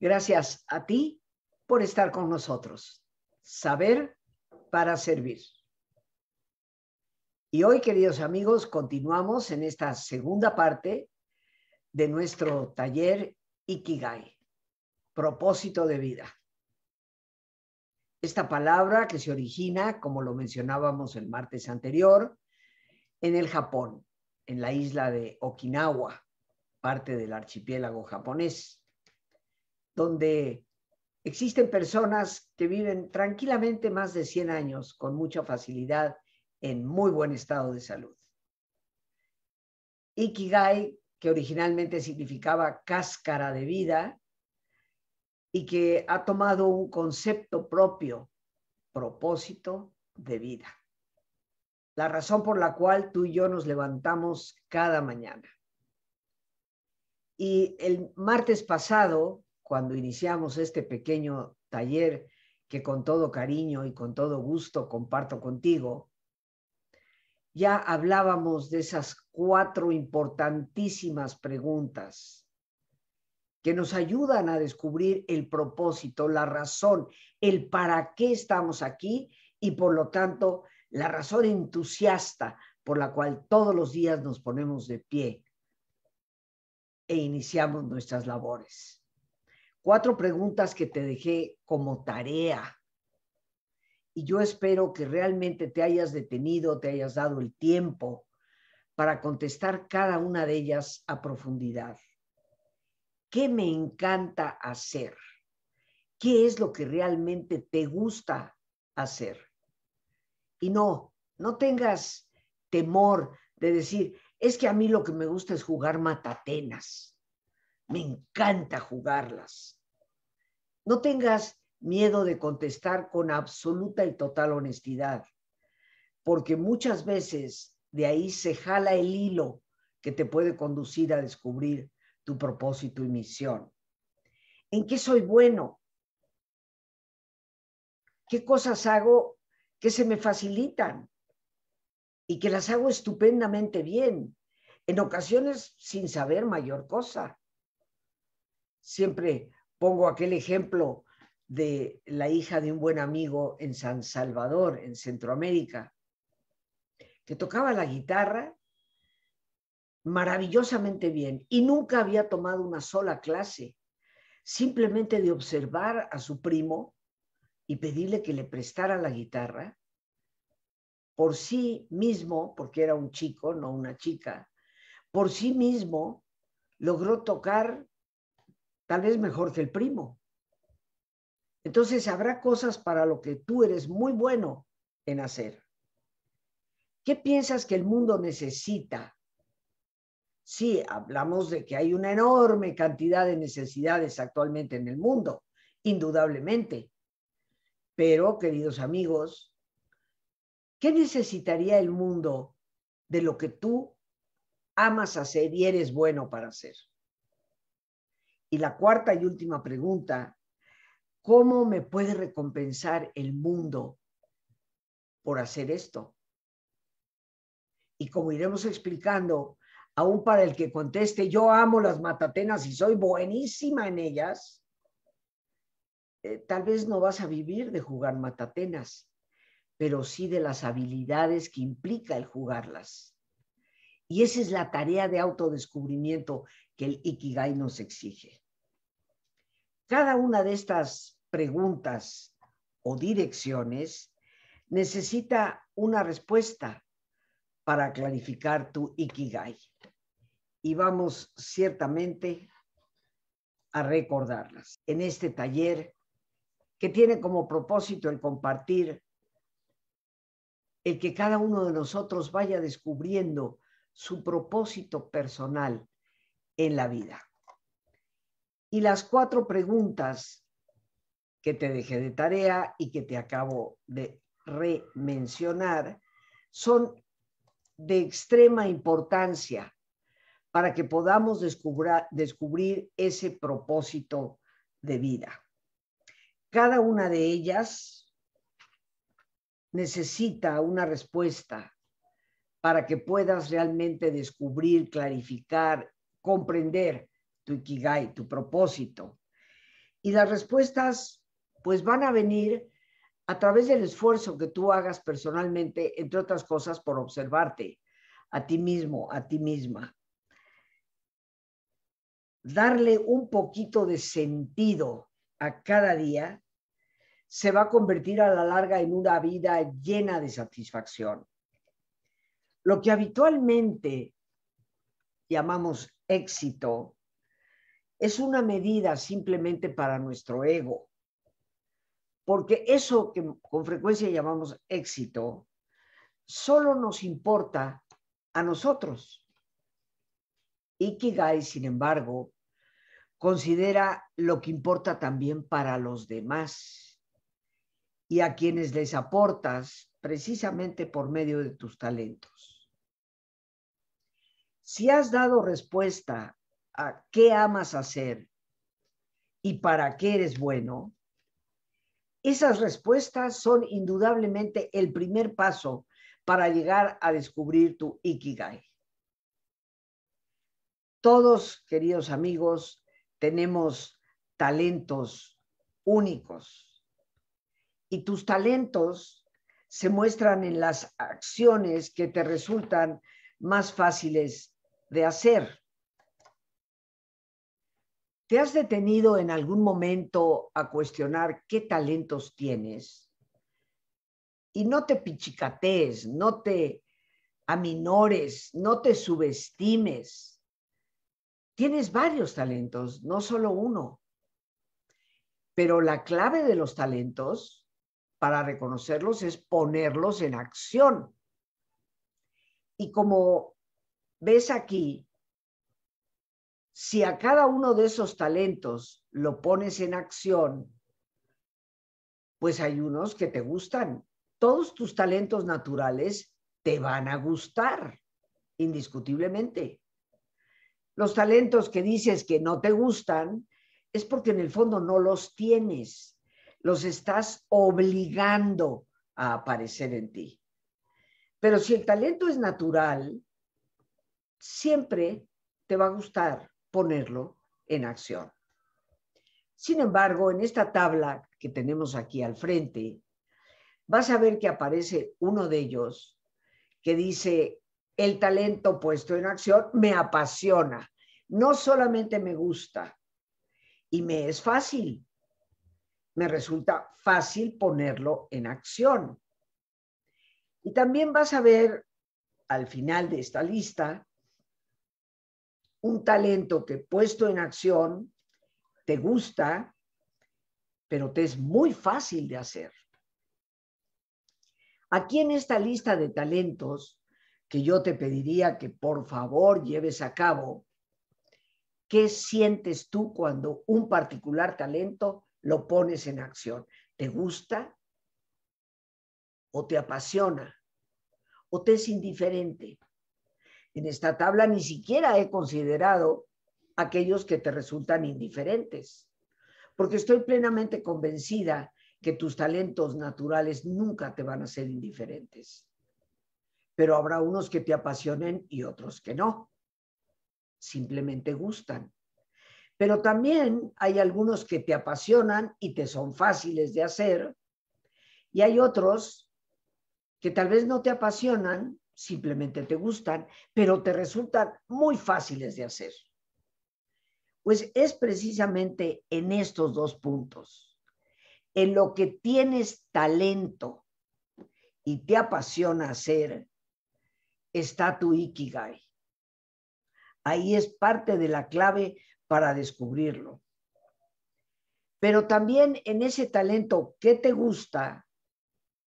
Gracias a ti por estar con nosotros. Saber para servir. Y hoy, queridos amigos, continuamos en esta segunda parte de nuestro taller Ikigai, propósito de vida. Esta palabra que se origina, como lo mencionábamos el martes anterior, en el Japón, en la isla de Okinawa, parte del archipiélago japonés donde existen personas que viven tranquilamente más de 100 años con mucha facilidad en muy buen estado de salud. Ikigai, que originalmente significaba cáscara de vida y que ha tomado un concepto propio, propósito de vida. La razón por la cual tú y yo nos levantamos cada mañana. Y el martes pasado cuando iniciamos este pequeño taller que con todo cariño y con todo gusto comparto contigo, ya hablábamos de esas cuatro importantísimas preguntas que nos ayudan a descubrir el propósito, la razón, el para qué estamos aquí y por lo tanto la razón entusiasta por la cual todos los días nos ponemos de pie e iniciamos nuestras labores cuatro preguntas que te dejé como tarea. Y yo espero que realmente te hayas detenido, te hayas dado el tiempo para contestar cada una de ellas a profundidad. ¿Qué me encanta hacer? ¿Qué es lo que realmente te gusta hacer? Y no, no tengas temor de decir, es que a mí lo que me gusta es jugar matatenas. Me encanta jugarlas. No tengas miedo de contestar con absoluta y total honestidad, porque muchas veces de ahí se jala el hilo que te puede conducir a descubrir tu propósito y misión. ¿En qué soy bueno? ¿Qué cosas hago que se me facilitan y que las hago estupendamente bien? En ocasiones sin saber mayor cosa. Siempre pongo aquel ejemplo de la hija de un buen amigo en San Salvador, en Centroamérica, que tocaba la guitarra maravillosamente bien y nunca había tomado una sola clase, simplemente de observar a su primo y pedirle que le prestara la guitarra, por sí mismo, porque era un chico, no una chica, por sí mismo logró tocar tal vez mejor que el primo. Entonces habrá cosas para lo que tú eres muy bueno en hacer. ¿Qué piensas que el mundo necesita? Sí, hablamos de que hay una enorme cantidad de necesidades actualmente en el mundo, indudablemente. Pero, queridos amigos, ¿qué necesitaría el mundo de lo que tú amas hacer y eres bueno para hacer? Y la cuarta y última pregunta, ¿cómo me puede recompensar el mundo por hacer esto? Y como iremos explicando, aún para el que conteste, yo amo las matatenas y soy buenísima en ellas, eh, tal vez no vas a vivir de jugar matatenas, pero sí de las habilidades que implica el jugarlas. Y esa es la tarea de autodescubrimiento que el Ikigai nos exige. Cada una de estas preguntas o direcciones necesita una respuesta para clarificar tu Ikigai. Y vamos ciertamente a recordarlas en este taller que tiene como propósito el compartir, el que cada uno de nosotros vaya descubriendo su propósito personal en la vida. Y las cuatro preguntas que te dejé de tarea y que te acabo de remencionar son de extrema importancia para que podamos descubrir ese propósito de vida. Cada una de ellas necesita una respuesta para que puedas realmente descubrir, clarificar comprender tu ikigai, tu propósito. Y las respuestas pues van a venir a través del esfuerzo que tú hagas personalmente, entre otras cosas, por observarte a ti mismo, a ti misma. Darle un poquito de sentido a cada día se va a convertir a la larga en una vida llena de satisfacción. Lo que habitualmente llamamos éxito es una medida simplemente para nuestro ego, porque eso que con frecuencia llamamos éxito, solo nos importa a nosotros. Ikigai, sin embargo, considera lo que importa también para los demás y a quienes les aportas precisamente por medio de tus talentos si has dado respuesta a qué amas hacer y para qué eres bueno, esas respuestas son indudablemente el primer paso para llegar a descubrir tu Ikigai. Todos, queridos amigos, tenemos talentos únicos y tus talentos se muestran en las acciones que te resultan más fáciles de hacer. ¿Te has detenido en algún momento a cuestionar qué talentos tienes? Y no te pichicatees, no te aminores, no te subestimes. Tienes varios talentos, no solo uno. Pero la clave de los talentos para reconocerlos es ponerlos en acción. Y como ves aquí, si a cada uno de esos talentos lo pones en acción, pues hay unos que te gustan. Todos tus talentos naturales te van a gustar, indiscutiblemente. Los talentos que dices que no te gustan es porque en el fondo no los tienes, los estás obligando a aparecer en ti. Pero si el talento es natural, siempre te va a gustar ponerlo en acción. Sin embargo, en esta tabla que tenemos aquí al frente, vas a ver que aparece uno de ellos que dice, el talento puesto en acción me apasiona, no solamente me gusta y me es fácil, me resulta fácil ponerlo en acción. Y también vas a ver al final de esta lista un talento que puesto en acción te gusta, pero te es muy fácil de hacer. Aquí en esta lista de talentos que yo te pediría que por favor lleves a cabo, ¿qué sientes tú cuando un particular talento lo pones en acción? ¿Te gusta? ¿O te apasiona? ¿O te es indiferente? En esta tabla ni siquiera he considerado aquellos que te resultan indiferentes, porque estoy plenamente convencida que tus talentos naturales nunca te van a ser indiferentes. Pero habrá unos que te apasionen y otros que no. Simplemente gustan. Pero también hay algunos que te apasionan y te son fáciles de hacer. Y hay otros que tal vez no te apasionan, simplemente te gustan, pero te resultan muy fáciles de hacer. Pues es precisamente en estos dos puntos, en lo que tienes talento y te apasiona hacer, está tu ikigai. Ahí es parte de la clave para descubrirlo. Pero también en ese talento que te gusta,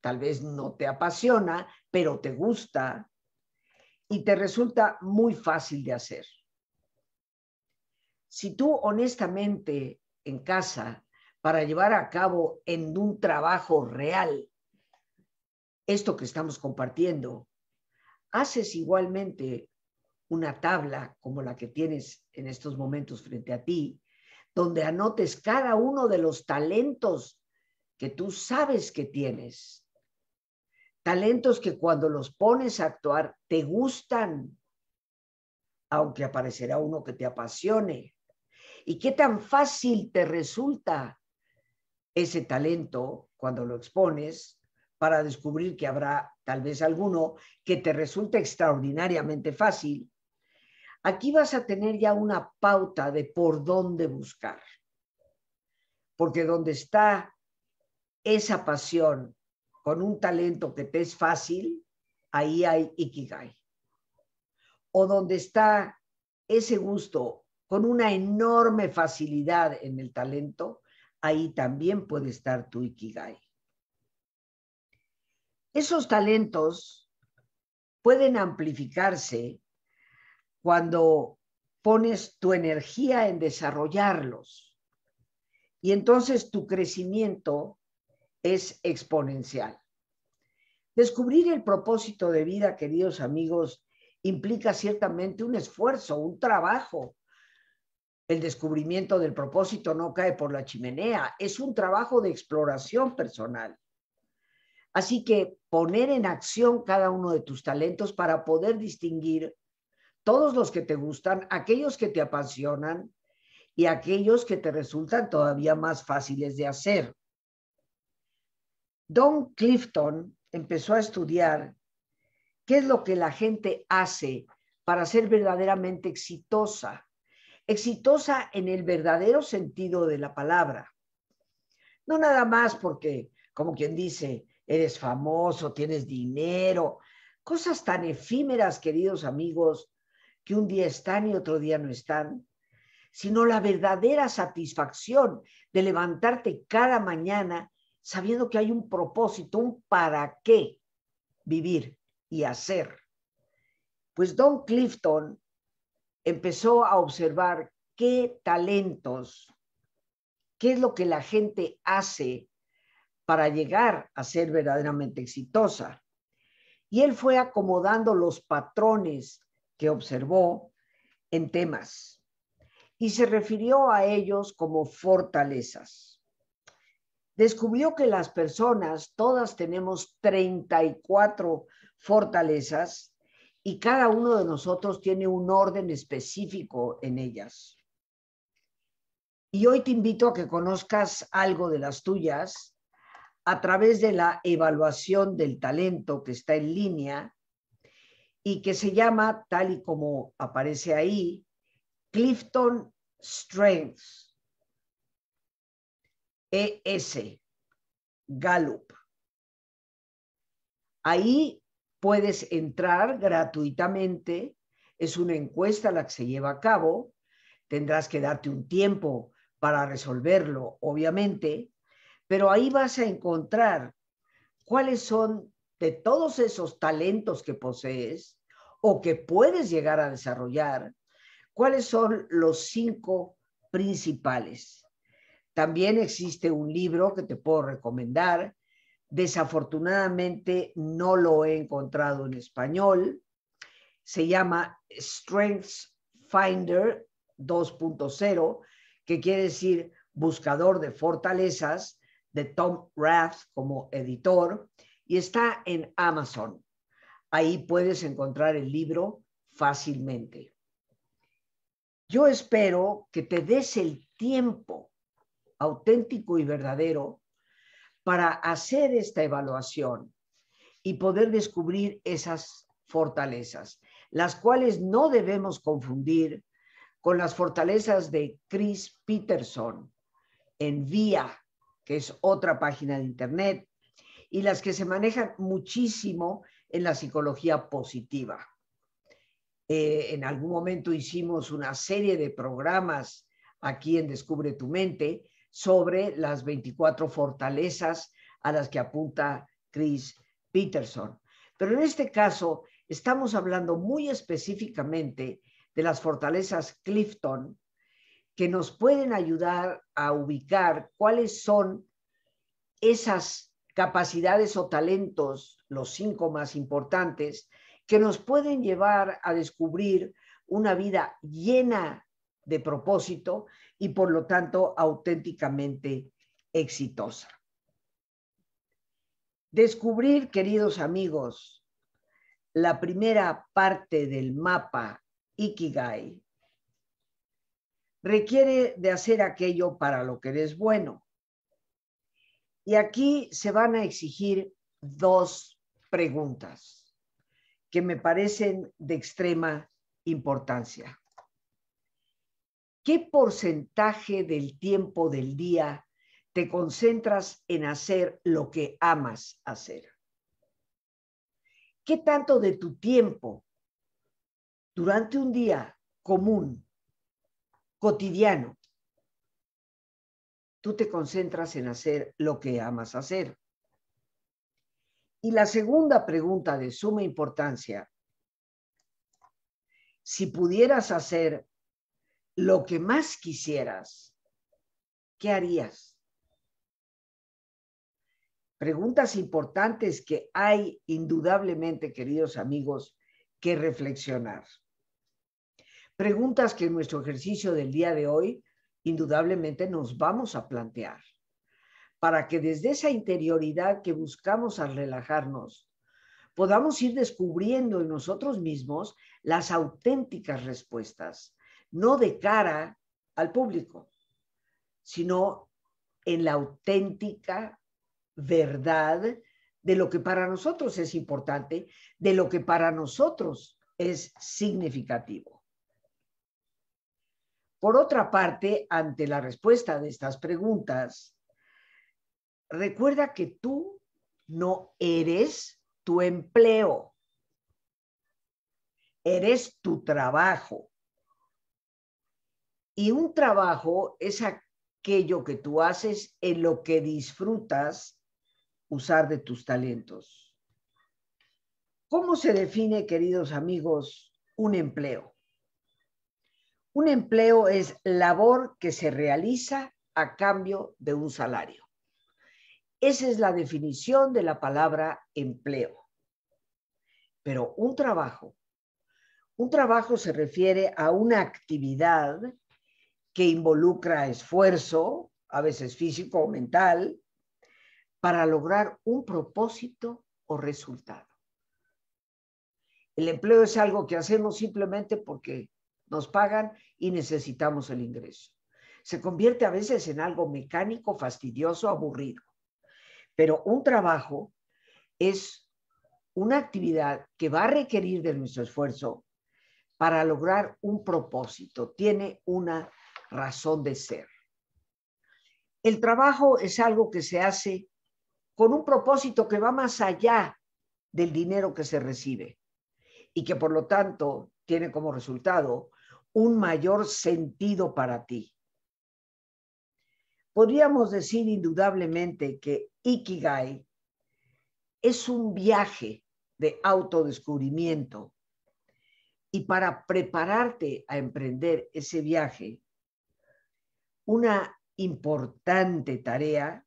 tal vez no te apasiona, pero te gusta y te resulta muy fácil de hacer. Si tú honestamente en casa, para llevar a cabo en un trabajo real esto que estamos compartiendo, haces igualmente una tabla como la que tienes en estos momentos frente a ti, donde anotes cada uno de los talentos que tú sabes que tienes talentos que cuando los pones a actuar te gustan, aunque aparecerá uno que te apasione. ¿Y qué tan fácil te resulta ese talento cuando lo expones para descubrir que habrá tal vez alguno que te resulta extraordinariamente fácil? Aquí vas a tener ya una pauta de por dónde buscar, porque donde está esa pasión con un talento que te es fácil, ahí hay Ikigai. O donde está ese gusto con una enorme facilidad en el talento, ahí también puede estar tu Ikigai. Esos talentos pueden amplificarse cuando pones tu energía en desarrollarlos. Y entonces tu crecimiento es exponencial. Descubrir el propósito de vida, queridos amigos, implica ciertamente un esfuerzo, un trabajo. El descubrimiento del propósito no cae por la chimenea, es un trabajo de exploración personal. Así que poner en acción cada uno de tus talentos para poder distinguir todos los que te gustan, aquellos que te apasionan y aquellos que te resultan todavía más fáciles de hacer. Don Clifton empezó a estudiar qué es lo que la gente hace para ser verdaderamente exitosa. Exitosa en el verdadero sentido de la palabra. No nada más porque, como quien dice, eres famoso, tienes dinero, cosas tan efímeras, queridos amigos, que un día están y otro día no están, sino la verdadera satisfacción de levantarte cada mañana sabiendo que hay un propósito, un para qué vivir y hacer. Pues Don Clifton empezó a observar qué talentos, qué es lo que la gente hace para llegar a ser verdaderamente exitosa. Y él fue acomodando los patrones que observó en temas y se refirió a ellos como fortalezas descubrió que las personas, todas tenemos 34 fortalezas y cada uno de nosotros tiene un orden específico en ellas. Y hoy te invito a que conozcas algo de las tuyas a través de la evaluación del talento que está en línea y que se llama, tal y como aparece ahí, Clifton Strengths. ES, Gallup. Ahí puedes entrar gratuitamente, es una encuesta la que se lleva a cabo, tendrás que darte un tiempo para resolverlo, obviamente, pero ahí vas a encontrar cuáles son de todos esos talentos que posees o que puedes llegar a desarrollar, cuáles son los cinco principales. También existe un libro que te puedo recomendar. Desafortunadamente no lo he encontrado en español. Se llama Strengths Finder 2.0, que quiere decir Buscador de Fortalezas, de Tom Rath como editor, y está en Amazon. Ahí puedes encontrar el libro fácilmente. Yo espero que te des el tiempo auténtico y verdadero para hacer esta evaluación y poder descubrir esas fortalezas, las cuales no debemos confundir con las fortalezas de Chris Peterson en VIA, que es otra página de Internet, y las que se manejan muchísimo en la psicología positiva. Eh, en algún momento hicimos una serie de programas aquí en Descubre tu Mente sobre las 24 fortalezas a las que apunta Chris Peterson. Pero en este caso estamos hablando muy específicamente de las fortalezas Clifton que nos pueden ayudar a ubicar cuáles son esas capacidades o talentos, los cinco más importantes, que nos pueden llevar a descubrir una vida llena de propósito y por lo tanto auténticamente exitosa. Descubrir, queridos amigos, la primera parte del mapa Ikigai requiere de hacer aquello para lo que eres bueno. Y aquí se van a exigir dos preguntas que me parecen de extrema importancia. ¿qué porcentaje del tiempo del día te concentras en hacer lo que amas hacer? ¿Qué tanto de tu tiempo durante un día común, cotidiano, tú te concentras en hacer lo que amas hacer? Y la segunda pregunta de suma importancia, si pudieras hacer lo que más quisieras, ¿qué harías? Preguntas importantes que hay indudablemente, queridos amigos, que reflexionar. Preguntas que en nuestro ejercicio del día de hoy indudablemente nos vamos a plantear para que desde esa interioridad que buscamos al relajarnos, podamos ir descubriendo en nosotros mismos las auténticas respuestas no de cara al público, sino en la auténtica verdad de lo que para nosotros es importante, de lo que para nosotros es significativo. Por otra parte, ante la respuesta de estas preguntas, recuerda que tú no eres tu empleo, eres tu trabajo. Y un trabajo es aquello que tú haces en lo que disfrutas usar de tus talentos. ¿Cómo se define, queridos amigos, un empleo? Un empleo es labor que se realiza a cambio de un salario. Esa es la definición de la palabra empleo. Pero un trabajo, un trabajo se refiere a una actividad que involucra esfuerzo, a veces físico o mental, para lograr un propósito o resultado. El empleo es algo que hacemos simplemente porque nos pagan y necesitamos el ingreso. Se convierte a veces en algo mecánico, fastidioso, aburrido. Pero un trabajo es una actividad que va a requerir de nuestro esfuerzo para lograr un propósito, tiene una razón de ser. El trabajo es algo que se hace con un propósito que va más allá del dinero que se recibe y que por lo tanto tiene como resultado un mayor sentido para ti. Podríamos decir indudablemente que Ikigai es un viaje de autodescubrimiento y para prepararte a emprender ese viaje, una importante tarea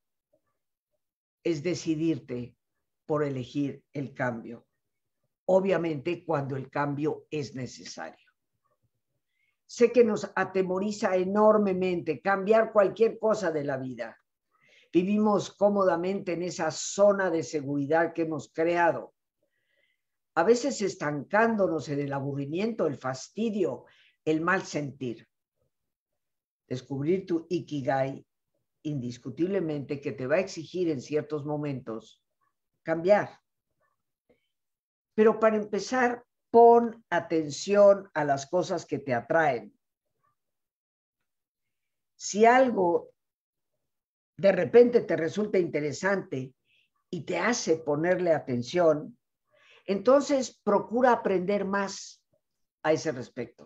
es decidirte por elegir el cambio, obviamente cuando el cambio es necesario. Sé que nos atemoriza enormemente cambiar cualquier cosa de la vida. Vivimos cómodamente en esa zona de seguridad que hemos creado, a veces estancándonos en el aburrimiento, el fastidio, el mal sentir descubrir tu ikigai, indiscutiblemente que te va a exigir en ciertos momentos cambiar. Pero para empezar, pon atención a las cosas que te atraen. Si algo de repente te resulta interesante y te hace ponerle atención, entonces procura aprender más a ese respecto.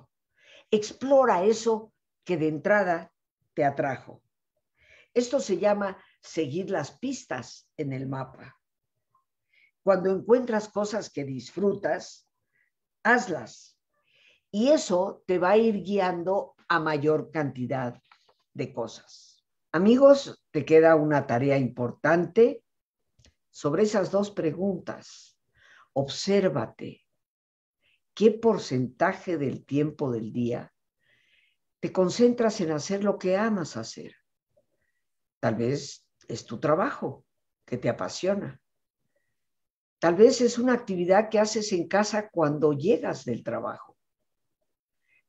Explora eso que de entrada te atrajo. Esto se llama seguir las pistas en el mapa. Cuando encuentras cosas que disfrutas, hazlas. Y eso te va a ir guiando a mayor cantidad de cosas. Amigos, te queda una tarea importante sobre esas dos preguntas. Obsérvate. ¿Qué porcentaje del tiempo del día te concentras en hacer lo que amas hacer. Tal vez es tu trabajo que te apasiona. Tal vez es una actividad que haces en casa cuando llegas del trabajo.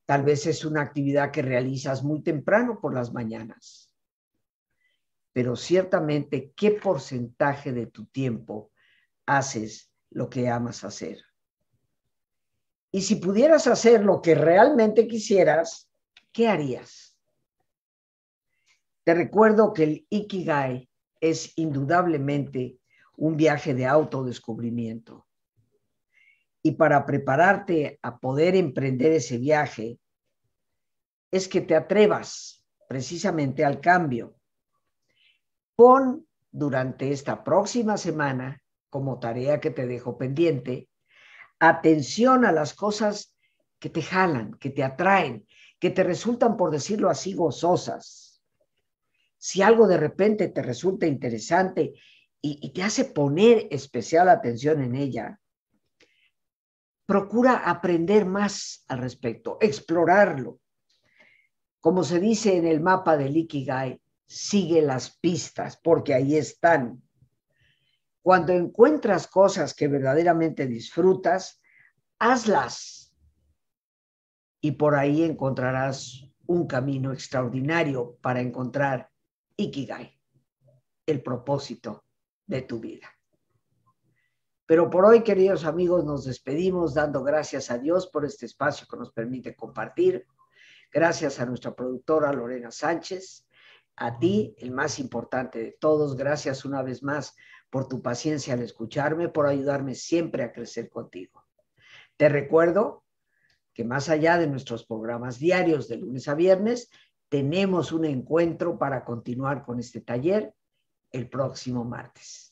Tal vez es una actividad que realizas muy temprano por las mañanas. Pero ciertamente, ¿qué porcentaje de tu tiempo haces lo que amas hacer? Y si pudieras hacer lo que realmente quisieras, ¿qué harías? Te recuerdo que el Ikigai es indudablemente un viaje de autodescubrimiento. Y para prepararte a poder emprender ese viaje, es que te atrevas precisamente al cambio. Pon durante esta próxima semana, como tarea que te dejo pendiente, atención a las cosas que te jalan, que te atraen, que te resultan, por decirlo así, gozosas. Si algo de repente te resulta interesante y, te hace poner especial atención en ella, procura aprender más al respecto, explorarlo. Como se dice en el mapa de Ikigai, sigue las pistas porque ahí están. Cuando encuentras cosas que verdaderamente disfrutas, hazlas y por ahí encontrarás un camino extraordinario para encontrar Ikigai, el propósito de tu vida. Pero por hoy, queridos amigos, nos despedimos dando gracias a Dios por este espacio que nos permite compartir. Gracias a nuestra productora Lorena Sánchez, a ti, el más importante de todos. Gracias una vez más por tu paciencia al escucharme, por ayudarme siempre a crecer contigo. Te recuerdo que más allá de nuestros programas diarios de lunes a viernes, tenemos un encuentro para continuar con este taller el próximo martes.